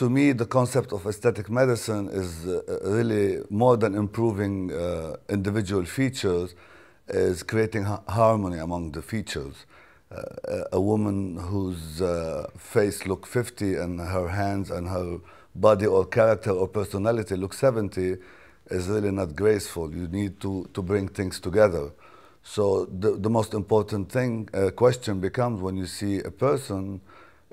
to me, the concept of aesthetic medicine is uh, really more than improving uh, individual features, is creating ha harmony among the features. Uh, a woman whose uh, face look 50 and her hands and her body or character or personality look 70 is really not graceful. You need to, to bring things together. So the, the most important thing, uh, question becomes when you see a person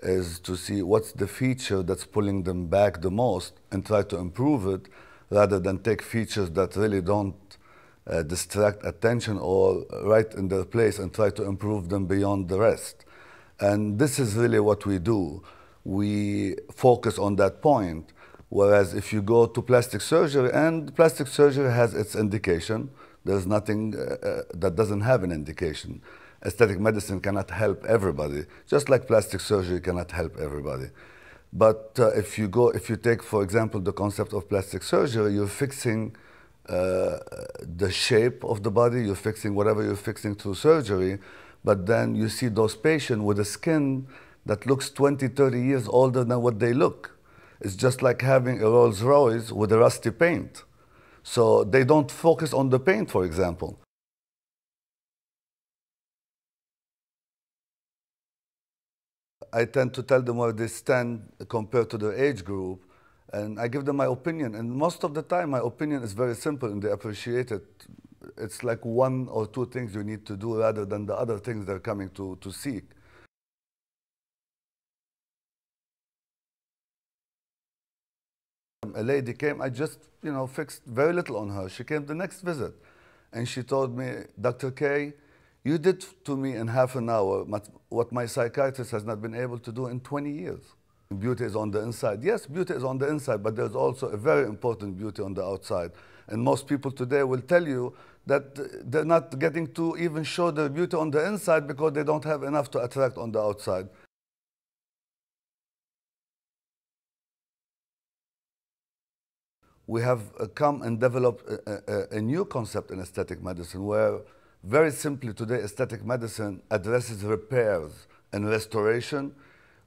is to see what's the feature that's pulling them back the most and try to improve it rather than take features that really don't uh, distract attention or right in their place and try to improve them beyond the rest. And this is really what we do. We focus on that point. Whereas if you go to plastic surgery, and plastic surgery has its indication, there's nothing uh, uh that doesn't have an indication aesthetic medicine cannot help everybody, just like plastic surgery cannot help everybody. But uh, if you go, if you take, for example, the concept of plastic surgery, you're fixing uh, the shape of the body, you're fixing whatever you're fixing through surgery, but then you see those patients with a skin that looks 20, 30 years older than what they look. It's just like having a Rolls Royce with a rusty paint. So they don't focus on the paint, for example. I tend to tell them where they stand compared to their age group, and I give them my opinion. And most of the time, my opinion is very simple, and they appreciate it. It's like one or two things you need to do rather than the other things they're coming to, to seek. A lady came, I just, you know, fixed very little on her. She came the next visit, and she told me, Dr. K, you did to me in half an hour what my psychiatrist has not been able to do in 20 years. Beauty is on the inside. Yes, beauty is on the inside, but there's also a very important beauty on the outside. And most people today will tell you that they're not getting to even show their beauty on the inside because they don't have enough to attract on the outside. We have uh, come and developed a, a, a new concept in aesthetic medicine where very simply, today, aesthetic medicine addresses repairs and restoration.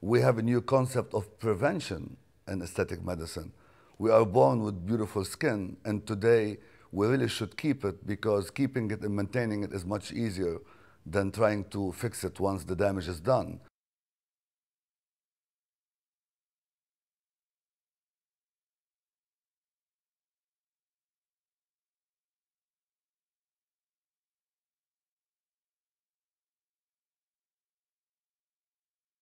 We have a new concept of prevention in aesthetic medicine. We are born with beautiful skin, and today we really should keep it because keeping it and maintaining it is much easier than trying to fix it once the damage is done.